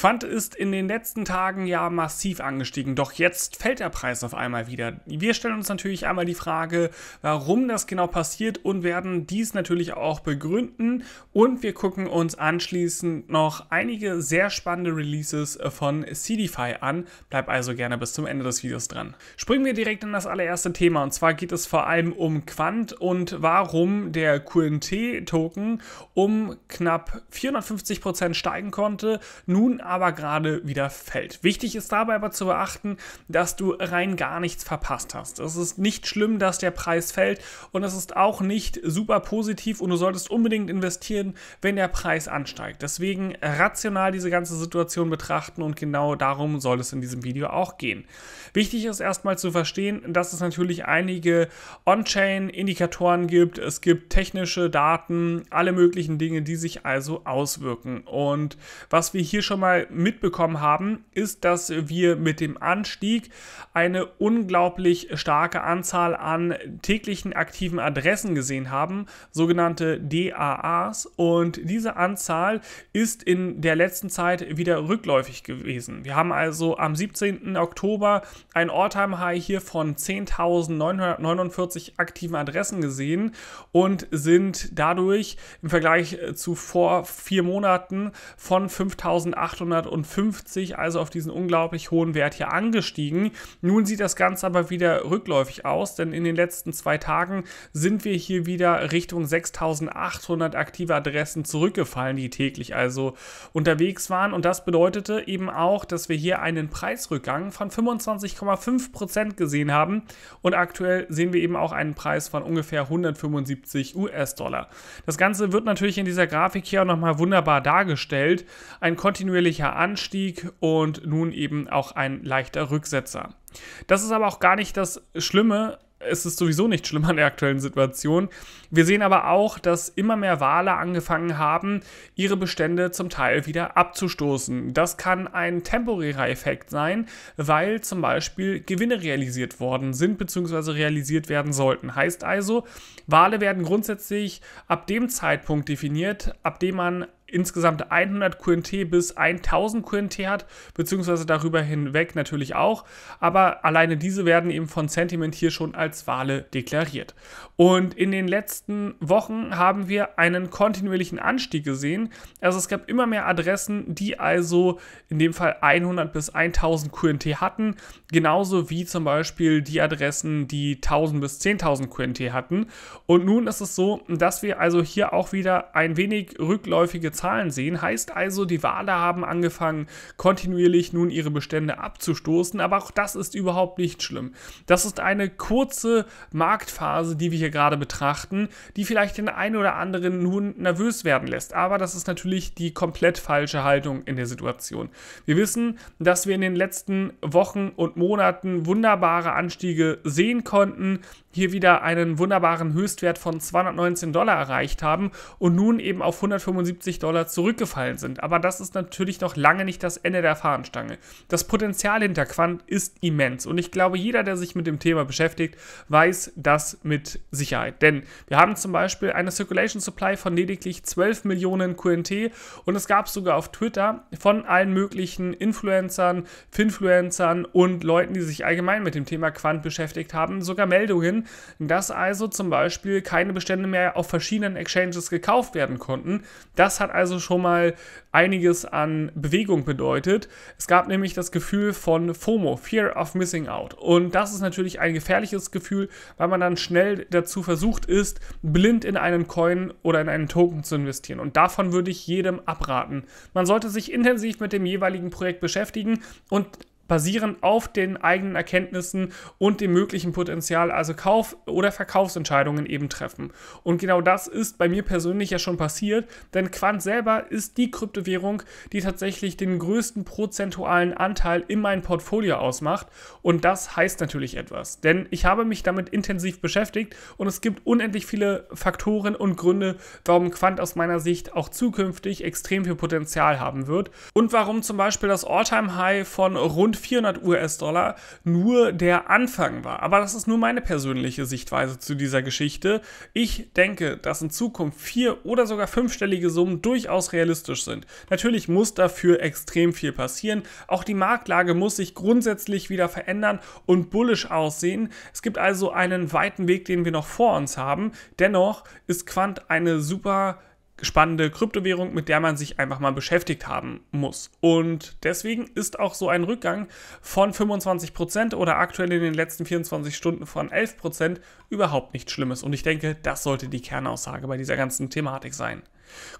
Quant ist in den letzten Tagen ja massiv angestiegen, doch jetzt fällt der Preis auf einmal wieder. Wir stellen uns natürlich einmal die Frage, warum das genau passiert und werden dies natürlich auch begründen. Und wir gucken uns anschließend noch einige sehr spannende Releases von CDFi an. Bleib also gerne bis zum Ende des Videos dran. Springen wir direkt in das allererste Thema und zwar geht es vor allem um Quant und warum der QNT-Token um knapp 450% Prozent steigen konnte. Nun aber gerade wieder fällt. Wichtig ist dabei aber zu beachten, dass du rein gar nichts verpasst hast. Es ist nicht schlimm, dass der Preis fällt und es ist auch nicht super positiv und du solltest unbedingt investieren, wenn der Preis ansteigt. Deswegen rational diese ganze Situation betrachten und genau darum soll es in diesem Video auch gehen. Wichtig ist erstmal zu verstehen, dass es natürlich einige On-Chain-Indikatoren gibt. Es gibt technische Daten, alle möglichen Dinge, die sich also auswirken. Und was wir hier schon mal mitbekommen haben, ist, dass wir mit dem Anstieg eine unglaublich starke Anzahl an täglichen aktiven Adressen gesehen haben, sogenannte DAAs. Und diese Anzahl ist in der letzten Zeit wieder rückläufig gewesen. Wir haben also am 17. Oktober ein All-Time-High hier von 10.949 aktiven Adressen gesehen und sind dadurch im Vergleich zu vor vier Monaten von 5.800 850, also auf diesen unglaublich hohen Wert hier angestiegen. Nun sieht das Ganze aber wieder rückläufig aus, denn in den letzten zwei Tagen sind wir hier wieder Richtung 6800 aktive Adressen zurückgefallen, die täglich also unterwegs waren. Und das bedeutete eben auch, dass wir hier einen Preisrückgang von 25,5 gesehen haben. Und aktuell sehen wir eben auch einen Preis von ungefähr 175 US-Dollar. Das Ganze wird natürlich in dieser Grafik hier auch nochmal wunderbar dargestellt. Ein kontinuierlich deutlicher Anstieg und nun eben auch ein leichter Rücksetzer. Das ist aber auch gar nicht das Schlimme, es ist sowieso nicht schlimm an der aktuellen Situation. Wir sehen aber auch, dass immer mehr Wale angefangen haben, ihre Bestände zum Teil wieder abzustoßen. Das kann ein temporärer Effekt sein, weil zum Beispiel Gewinne realisiert worden sind bzw. realisiert werden sollten. Heißt also, Wale werden grundsätzlich ab dem Zeitpunkt definiert, ab dem man insgesamt 100 QNT bis 1000 QNT hat, beziehungsweise darüber hinweg natürlich auch. Aber alleine diese werden eben von Sentiment hier schon als Wale deklariert. Und in den letzten Wochen haben wir einen kontinuierlichen Anstieg gesehen. Also es gab immer mehr Adressen, die also in dem Fall 100 bis 1000 QNT hatten, genauso wie zum Beispiel die Adressen, die 1000 bis 10.000 QNT hatten. Und nun ist es so, dass wir also hier auch wieder ein wenig rückläufige Zahlen sehen. Heißt also, die Wale haben angefangen, kontinuierlich nun ihre Bestände abzustoßen, aber auch das ist überhaupt nicht schlimm. Das ist eine kurze Marktphase, die wir hier gerade betrachten, die vielleicht den einen oder anderen nun nervös werden lässt. Aber das ist natürlich die komplett falsche Haltung in der Situation. Wir wissen, dass wir in den letzten Wochen und Monaten wunderbare Anstiege sehen konnten, hier wieder einen wunderbaren Höchstwert von 219 Dollar erreicht haben und nun eben auf 175 Dollar US-Dollar zurückgefallen sind. Aber das ist natürlich noch lange nicht das Ende der Fahnenstange. Das Potenzial hinter Quant ist immens und ich glaube, jeder, der sich mit dem Thema beschäftigt, weiß das mit Sicherheit. Denn wir haben zum Beispiel eine Circulation Supply von lediglich 12 Millionen QNT und es gab sogar auf Twitter von allen möglichen Influencern, Finfluencern und Leuten, die sich allgemein mit dem Thema Quant beschäftigt haben, sogar Meldungen, dass also zum Beispiel keine Bestände mehr auf verschiedenen Exchanges gekauft werden konnten. Das hat also also schon mal einiges an Bewegung bedeutet. Es gab nämlich das Gefühl von FOMO, Fear of Missing Out. Und das ist natürlich ein gefährliches Gefühl, weil man dann schnell dazu versucht ist, blind in einen Coin oder in einen Token zu investieren. Und davon würde ich jedem abraten. Man sollte sich intensiv mit dem jeweiligen Projekt beschäftigen und basierend auf den eigenen Erkenntnissen und dem möglichen Potenzial, also Kauf- oder Verkaufsentscheidungen eben treffen. Und genau das ist bei mir persönlich ja schon passiert, denn Quant selber ist die Kryptowährung, die tatsächlich den größten prozentualen Anteil in meinem Portfolio ausmacht. Und das heißt natürlich etwas, denn ich habe mich damit intensiv beschäftigt und es gibt unendlich viele Faktoren und Gründe, warum Quant aus meiner Sicht auch zukünftig extrem viel Potenzial haben wird und warum zum Beispiel das Alltime high von rund 400 US-Dollar nur der Anfang war. Aber das ist nur meine persönliche Sichtweise zu dieser Geschichte. Ich denke, dass in Zukunft vier oder sogar fünfstellige Summen durchaus realistisch sind. Natürlich muss dafür extrem viel passieren. Auch die Marktlage muss sich grundsätzlich wieder verändern und bullisch aussehen. Es gibt also einen weiten Weg, den wir noch vor uns haben. Dennoch ist Quant eine super spannende Kryptowährung, mit der man sich einfach mal beschäftigt haben muss. Und deswegen ist auch so ein Rückgang von 25% oder aktuell in den letzten 24 Stunden von 11% überhaupt nichts Schlimmes. Und ich denke, das sollte die Kernaussage bei dieser ganzen Thematik sein.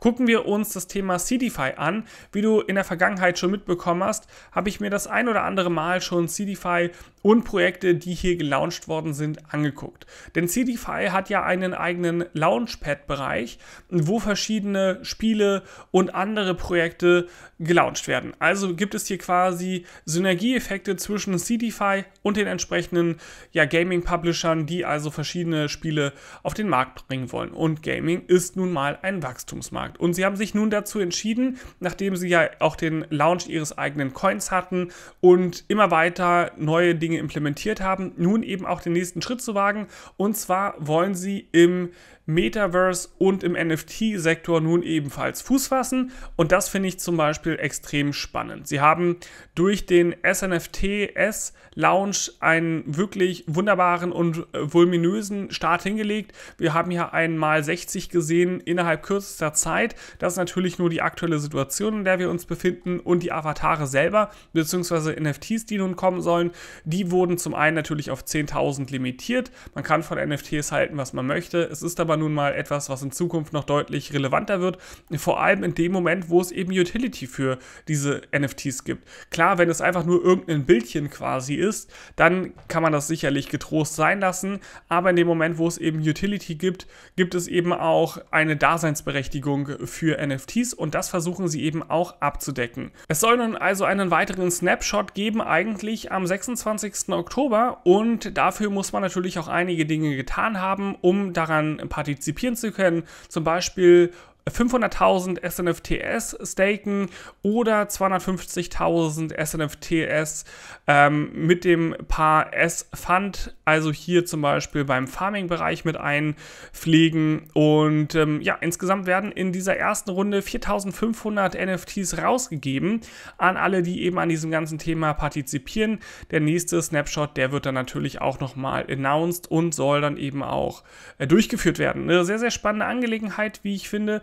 Gucken wir uns das Thema CDFI an. Wie du in der Vergangenheit schon mitbekommen hast, habe ich mir das ein oder andere Mal schon CDFI und Projekte, die hier gelauncht worden sind, angeguckt. Denn CDFI hat ja einen eigenen Launchpad-Bereich, wo verschiedene Spiele und andere Projekte gelauncht werden. Also gibt es hier quasi Synergieeffekte zwischen CDFI und den entsprechenden ja, Gaming-Publishern, die also verschiedene Spiele auf den Markt bringen wollen. Und Gaming ist nun mal ein Wachstum. Wachstumsmarkt. Und sie haben sich nun dazu entschieden, nachdem sie ja auch den Launch ihres eigenen Coins hatten und immer weiter neue Dinge implementiert haben, nun eben auch den nächsten Schritt zu wagen. Und zwar wollen sie im Metaverse und im NFT-Sektor nun ebenfalls Fuß fassen. Und das finde ich zum Beispiel extrem spannend. Sie haben durch den SNFT-S Launch einen wirklich wunderbaren und äh, voluminösen Start hingelegt. Wir haben hier einmal 60 gesehen innerhalb kürzester Zeit. Das ist natürlich nur die aktuelle Situation, in der wir uns befinden und die Avatare selber, beziehungsweise NFTs, die nun kommen sollen. Die wurden zum einen natürlich auf 10.000 limitiert. Man kann von NFTs halten, was man möchte. Es ist aber nun mal etwas, was in Zukunft noch deutlich relevanter wird. Vor allem in dem Moment, wo es eben Utility für diese NFTs gibt. Klar, wenn es einfach nur irgendein Bildchen quasi ist, dann kann man das sicherlich getrost sein lassen. Aber in dem Moment, wo es eben Utility gibt, gibt es eben auch eine Daseinsberechtigung für NFTs und das versuchen sie eben auch abzudecken. Es soll nun also einen weiteren Snapshot geben, eigentlich am 26. Oktober und dafür muss man natürlich auch einige Dinge getan haben, um daran partizipieren partizipieren zu können. Zum Beispiel 500.000 SNFTS staken oder 250.000 SNFTS ähm, mit dem Paar S-Fund, also hier zum Beispiel beim Farming-Bereich mit einpflegen. Und ähm, ja, insgesamt werden in dieser ersten Runde 4.500 NFTs rausgegeben an alle, die eben an diesem ganzen Thema partizipieren. Der nächste Snapshot, der wird dann natürlich auch nochmal announced und soll dann eben auch äh, durchgeführt werden. Eine sehr, sehr spannende Angelegenheit, wie ich finde.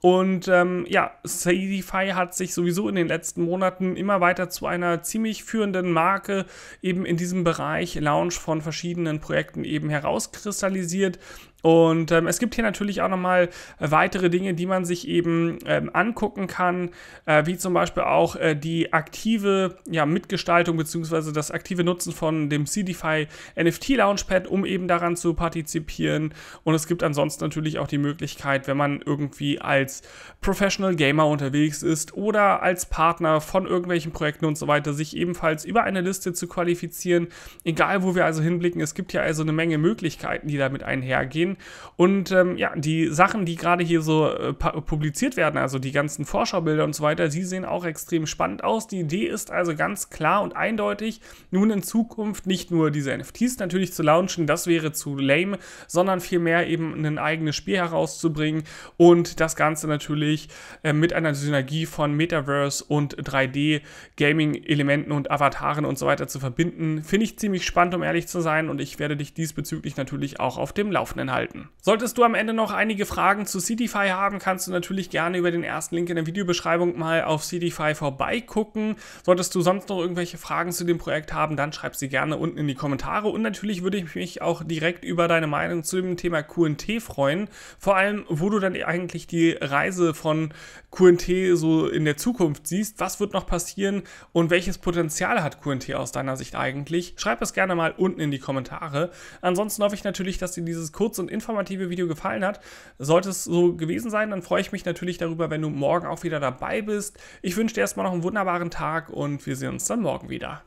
Und ähm, ja, Sadify hat sich sowieso in den letzten Monaten immer weiter zu einer ziemlich führenden Marke eben in diesem Bereich Launch von verschiedenen Projekten eben herauskristallisiert. Und ähm, es gibt hier natürlich auch nochmal weitere Dinge, die man sich eben ähm, angucken kann, äh, wie zum Beispiel auch äh, die aktive ja, Mitgestaltung bzw. das aktive Nutzen von dem CDFI NFT Launchpad, um eben daran zu partizipieren. Und es gibt ansonsten natürlich auch die Möglichkeit, wenn man irgendwie als als Professional Gamer unterwegs ist oder als Partner von irgendwelchen Projekten und so weiter, sich ebenfalls über eine Liste zu qualifizieren. Egal, wo wir also hinblicken, es gibt ja also eine Menge Möglichkeiten, die damit einhergehen. Und ähm, ja, die Sachen, die gerade hier so äh, publiziert werden, also die ganzen Vorschaubilder und so weiter, die sehen auch extrem spannend aus. Die Idee ist also ganz klar und eindeutig, nun in Zukunft nicht nur diese NFTs natürlich zu launchen, das wäre zu lame, sondern vielmehr eben ein eigenes Spiel herauszubringen und das Ganze Ganze natürlich äh, mit einer Synergie von Metaverse und 3D-Gaming-Elementen und Avataren und so weiter zu verbinden. Finde ich ziemlich spannend, um ehrlich zu sein, und ich werde dich diesbezüglich natürlich auch auf dem Laufenden halten. Solltest du am Ende noch einige Fragen zu Citify haben, kannst du natürlich gerne über den ersten Link in der Videobeschreibung mal auf Citify vorbeigucken. Solltest du sonst noch irgendwelche Fragen zu dem Projekt haben, dann schreib sie gerne unten in die Kommentare und natürlich würde ich mich auch direkt über deine Meinung zu dem Thema QT freuen. Vor allem, wo du dann eigentlich die Reise von QNT so in der Zukunft siehst. Was wird noch passieren und welches Potenzial hat QNT aus deiner Sicht eigentlich? Schreib es gerne mal unten in die Kommentare. Ansonsten hoffe ich natürlich, dass dir dieses kurze und informative Video gefallen hat. Sollte es so gewesen sein, dann freue ich mich natürlich darüber, wenn du morgen auch wieder dabei bist. Ich wünsche dir erstmal noch einen wunderbaren Tag und wir sehen uns dann morgen wieder.